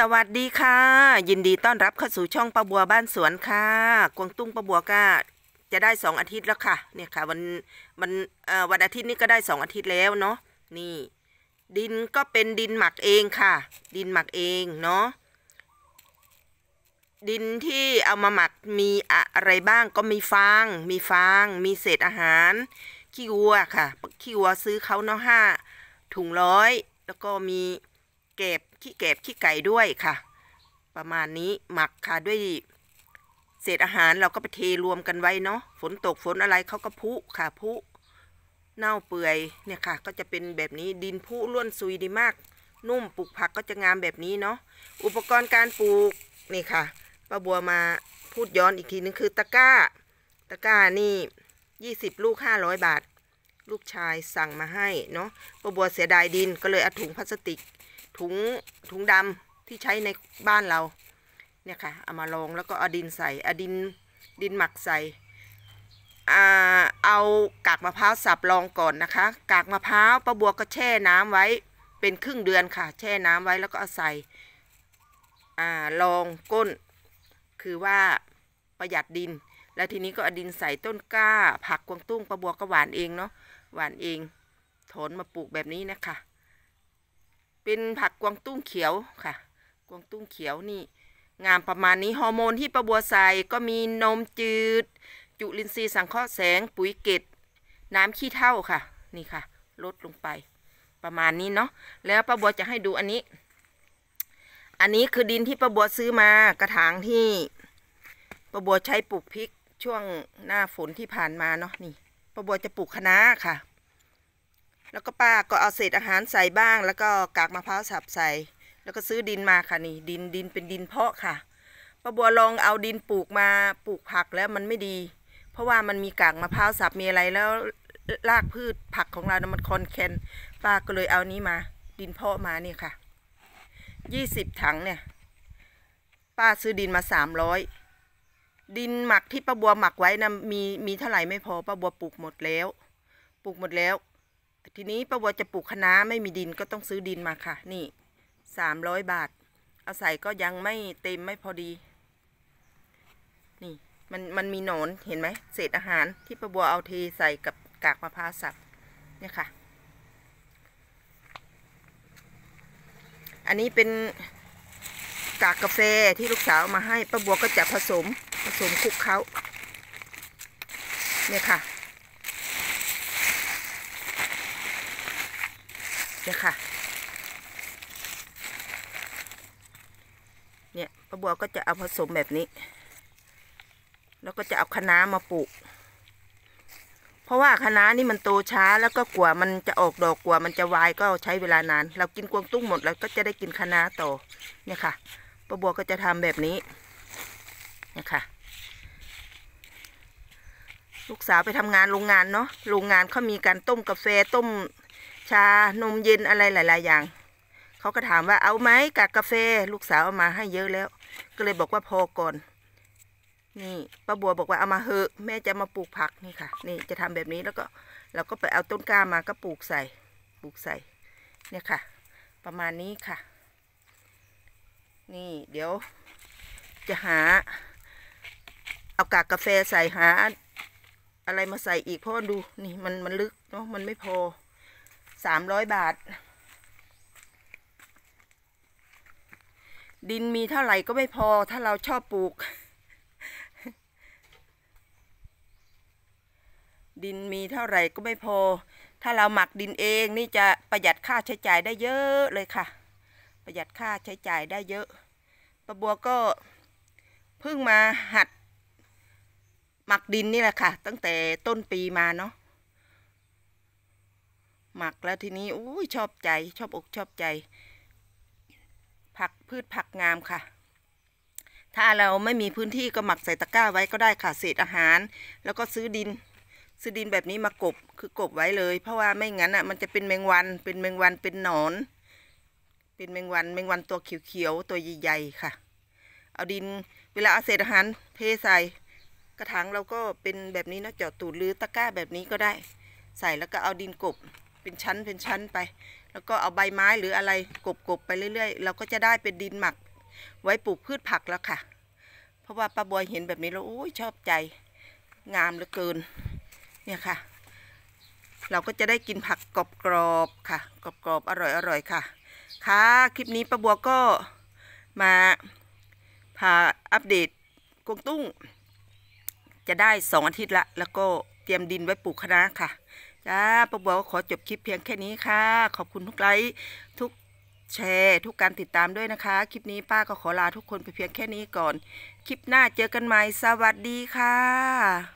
สวัสดีค่ะ ยินดีต้อนรับเข้าสู่ช่องปะบัวบ้านสวนค่ะ กวางตุ้งปะบัวก็จะได้สองอาทิตย์แล้วค่ะเนี่ยค่ะวันวันวันอาทิตย์นี้ก็ได้สองอาทิตย์แล้วเนาะนี่ ดินก็เป็นดินหมักเองค่ะดินหมักเอง เนาะดินที่เอามาหมักมีอะไรบ้างก็มีฟางมีฟางมีเศษอาหารขี้วัวค่ะขี้วัวซื้อเขาเนาะห้าถุงร้อยแล้วก็มีเก็บขี้แกบขี้ไก่ด้วยค่ะประมาณนี้หมักค่ะด้วยเศษอาหารเราก็ ไปเทรวมกันไว้เนาะฝนตกฝนอะไรเขาก็พุค่ะพุเน่าเปื่อยเนี่ยค่ะก็จะเป็นแบบนี้ดินพุล้วนซุยดีมาก นุ่มปลูกผักก็จะงามแบบนี้เนาะอุปกรณ์การปลูกนี่ค่ะป้าบัวมาพูดย้อนอีกทีนึงคือตะก้าตะก้านี่ 20 ลูก 500 บาทลูกชายสั่งมาให้เนาะป้าบัวเสียดายดินก็เลยเอาถุงพลาสติกถุง ถุงดำที่ใช้ในบ้านเราเนี่ยค่ะเอามาลองแล้วก็เอาดินใส่เอาดินดินหมักใส่เอา กากมะพร้าว สับลองก่อนนะคะ กากมะพร้าวปละบัวก็ แช่น้ำไว้เป็นครึ่งเดือนค่ะ แช่ น้ำไว้แล้วก็เอาใส่ลองก้น คือว่าประหยัดดิน แล้ว ทีนี้ก็เอาดินใส่ต้นกล้า ผักกวางตุ้งปละบัวก็หวานเองเนาะหวานเองถอนมาปลูกแบบนี้นะคะเป็นผักกวางตุ้งเขียวค่ะ กวางตุ้งเขียวนี่ งามประมาณนี้ฮอร์โมนที่ประบัวใส่ก็มี นม จืด จุลินทรีย์สังเคราะห์แสง ปุ๋ยเกตน้ำขี้เท่าค่ะ นี่ค่ะ ลดลงไป ประมาณนี้เนาะแล้วประบัวจะให้ดูอันนี้ อันนี้คือดินที่ประบัวซื้อมากระถางที่ ประบัวใช้ปลูกพริกช่วงหน้าฝนที่ผ่านมาเนาะนี่ ประบัวจะปลูกคะน้าค่ะแล้วก็ป้าก็เอาเศษอาหารใส่บ้างแล้วก็กากมะพร้าวสับใส่ แล้วก็ซื้อดินมาค่ะนี่ดินดินเป็นดินเพาะค่ะป้าบัวลองเอาดินปลูกมาปลูกผักแล้วมันไม่ดี เพราะว่ามันมีกากมะพร้าวสับมีอะไรแล้วรากพืชผักของเรานะมันคอนแคนป้าก็เลยเอานี้มา ดินเพาะมาเนี่ยค่ะยี่สิบถังเนี่ย ป้าซื้อดินมาสามร้อยดินหมักที่ป้าบัวหมักไว้นะมีมีเท่าไหร่ไม่พอป้าบัวปลูกหมดแล้ว ปลูกหมดแล้วทีนี้ป้าบัวจะปลูกคะน้าไม่มีดินก็ต้องซื้อดินมาค่ะ นี่สามร้อยบาทเอาใส่ก็ยังไม่เต็มไม่พอดี นี่มันมันมีหนอน เห็นไหมเศษอาหารที่ป้าบัวเอาเทใส่กับกากมะพร้าวสับเนี่ยค่ะ อันนี้เป็นกากกาแฟที่ลูกสาวมาให้ป้าบัวก็จะผสมผสมคลุกเขา เนี่ยค่ะเนี่ยค่ะ เนี่ยป้าบัวก็จะเอาผสมแบบนี้ แล้วก็จะเอาคะน้ามาปลูก เพราะว่าคะน้านี่มันโตช้า แล้วก็กลัวมันจะออกดอกกลัวมันจะวาย ก็ใช้เวลานาน เรากินกวงตุ้งหมด แล้วก็จะได้กินคะน้าต่อเนี่ยค่ะป้าบัวก็จะทำแบบนี้ เนี่ยค่ะ ลูกสาวไปทำงานโรงงานเนาะ โรงงานเขามีการต้มกาแฟต้มชานมเย็นอะไรหลาย ๆอย่างเขาก็ถามว่าเอาไหมกากกาแฟ ลูกสาวเอามาให้เยอะแล้ว ก็เลยบอกว่าพอก่อนนี่ป้าบัวบอกว่าเอามาเหอะ แม่จะมาปลูกผักนี่ค่ะ นี่จะทำแบบนี้แล้วก็เราก็ไปเอาต้นกล้ามาก็ปลูกใส่ ปลูกใส่เนี่ยค่ะ ประมาณนี้ค่ะ นี่เดี๋ยวจะหา เอากากกาแฟใส่หา อะไรมาใส่อีกเพราะดูนี่มันมันลึกเนาะมันไม่พอสามร้อยบาท ดินมีเท่าไหร่ก็ไม่พอถ้าเราชอบปลูก ดินมีเท่าไหร่ก็ไม่พอ ถ้าเราหมักดินเองนี่จะประหยัดค่าใช้จ่ายได้เยอะเลยค่ะ ประหยัดค่าใช้จ่ายได้เยอะปะบัวก็ เพิ่งมาหัดหมักดินนี่แหละค่ะ ตั้งแต่ต้นปีมาเนาะหมักแล้วทีนี้อุ้ยชอบใจชอบอกชอบใจ ผักพืชผักงามค่ะ ถ้าเราไม่มีพื้นที่ก็หมักใส่ตะกร้าไว้ก็ได้ค่ะเศษอาหาร แล้วก็ซื้อดินซื้อดินแบบนี้มากบคือกบไว้เลย เพราะว่าไม่งั้นอ่ะมันจะเป็นแมงวันเป็นแมงวันเป็นหนอน เป็นแมงวันแมงวันตัวเขียวๆตัวใหญ่ๆค่ะ เอาดินเวลาเอาเศษอาหารเทใส่กระถางเราก็เป็นแบบนี้นะเจาะตูดหรือตะกร้าแบบนี้ก็ได้ใส่แล้วก็เอาดินกบเป็นชั้นเป็นชั้นไป แล้วก็เอาใบไม้หรืออะไรกบกบไปเรื่อยๆ เรา ก็จะได้เป็นดินหมักไว้ปลูกพืชผักแล้วค่ะ เพราะว่าป้าบอยเห็นแบบนี้แล้วโอ้ยชอบใจงามเหลือเกินเนี่ยค่ะ เราก็จะได้กินผักกรอบๆค่ะ กรอบๆอร่อยๆค่ะ ค่ะคลิปนี้ป้าบัวก็มาพาอัปเดตกงตุ้ง จะได้สองอาทิตย์ละ แล้วก็เตรียมดินไว้ปลูกคะนะค่ะจ้าปะบอกขอจบคลิปเพียงแค่นี้ค่ะ ขอบคุณทุกไลค์ทุกแชร์ ทุกการติดตามด้วยนะคะ คลิปนี้ป้าก็ขอลาทุกคนไปเพียงแค่นี้ก่อน คลิปหน้าเจอกันใหม่ สวัสดีค่ะ